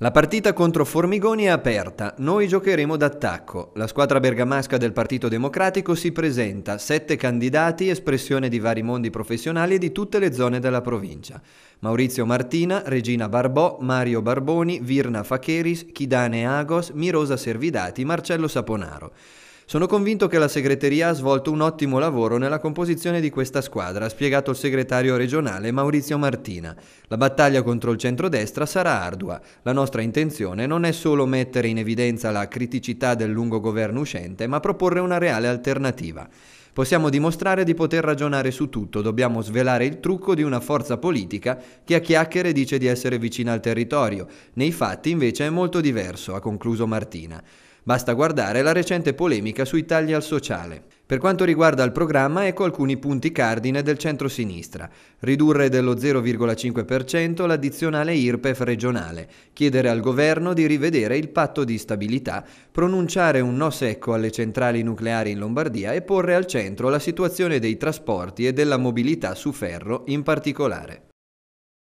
La partita contro Formigoni è aperta, noi giocheremo d'attacco. La squadra bergamasca del Partito Democratico si presenta, sette candidati, espressione di vari mondi professionali e di tutte le zone della provincia. Maurizio Martina, Regina Barbò, Mario Barboni, Virna Facheris, Chidane Agos, Mirosa Servidati, Marcello Saponaro. Sono convinto che la segreteria ha svolto un ottimo lavoro nella composizione di questa squadra, ha spiegato il segretario regionale Maurizio Martina. La battaglia contro il centrodestra sarà ardua. La nostra intenzione non è solo mettere in evidenza la criticità del lungo governo uscente, ma proporre una reale alternativa. Possiamo dimostrare di poter ragionare su tutto, dobbiamo svelare il trucco di una forza politica che a chiacchiere dice di essere vicina al territorio, nei fatti invece è molto diverso, ha concluso Martina. Basta guardare la recente polemica sui tagli al sociale. Per quanto riguarda il programma, ecco alcuni punti cardine del centro-sinistra. Ridurre dello 0,5% l'addizionale IRPEF regionale, chiedere al governo di rivedere il patto di stabilità, pronunciare un no secco alle centrali nucleari in Lombardia e porre al centro la situazione dei trasporti e della mobilità su ferro in particolare.